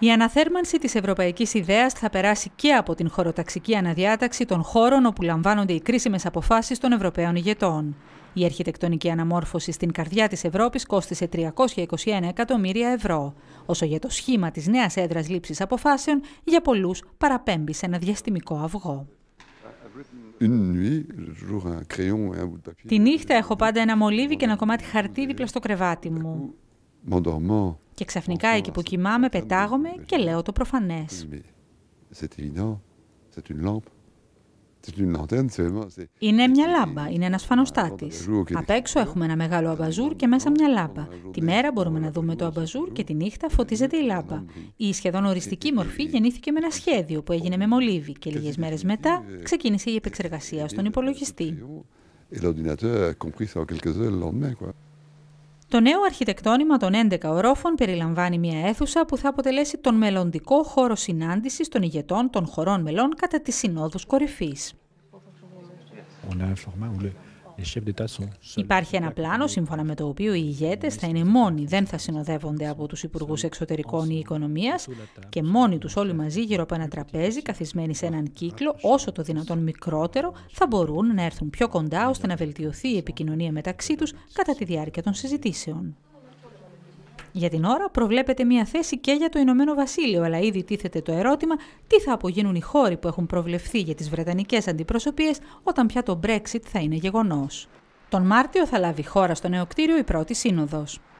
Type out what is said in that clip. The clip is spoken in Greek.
Η αναθέρμανση της Ευρωπαϊκής ιδέας θα περάσει και από την χωροταξική αναδιάταξη των χώρων όπου λαμβάνονται οι κρίσιμες αποφάσεις των Ευρωπαίων ηγετών. Η αρχιτεκτονική αναμόρφωση στην καρδιά της Ευρώπης κόστησε 321 εκατομμύρια ευρώ, όσο για το σχήμα της νέας έδρας λήψης αποφάσεων για πολλούς παραπέμπει σε ένα διαστημικό αυγό. Τη νύχτα έχω πάντα ένα μολύβι και ένα κομμάτι χαρτί δίπλα στο κρεβάτι μου. Και ξαφνικά εκεί που κοιμάμαι πετάγομαι και λέω το προφανές. Είναι μια λάμπα, είναι ένας φανοστάτης. Απ' έξω έχουμε ένα μεγάλο αμπαζούρ και μέσα μια λάμπα. Τη μέρα μπορούμε να δούμε το αμπαζούρ και τη νύχτα φωτίζεται η λάμπα. Η σχεδόν οριστική μορφή γεννήθηκε με ένα σχέδιο που έγινε με μολύβι και λίγες μέρες μετά ξεκίνησε η επεξεργασία στον υπολογιστή. Το νέο αρχιτεκτόνημα των 11 ορόφων περιλαμβάνει μια αίθουσα που θα αποτελέσει τον μελλοντικό χώρο συνάντησης των ηγετών των χωρών μελών κατά τη συνόδους κορυφής. Υπάρχει ένα πλάνο σύμφωνα με το οποίο οι ηγέτες θα είναι μόνοι, δεν θα συνοδεύονται από τους υπουργούς εξωτερικών ή οικονομίας και μόνοι τους όλοι μαζί γύρω από ένα τραπέζι καθισμένοι σε έναν κύκλο όσο το δυνατόν μικρότερο θα μπορούν να έρθουν πιο κοντά ώστε να βελτιωθεί η επικοινωνία μεταξύ τους κατά τη διάρκεια των συζητήσεων. Για την ώρα προβλέπεται μια θέση και για το Ηνωμένο Βασίλειο, αλλά ήδη τίθεται το ερώτημα τι θα απογίνουν οι χώροι που έχουν προβλεφθεί για τις Βρετανικές αντιπροσωπείες όταν πια το Brexit θα είναι γεγονός. Τον Μάρτιο θα λάβει χώρα στο νέο κτίριο η πρώτη σύνοδος.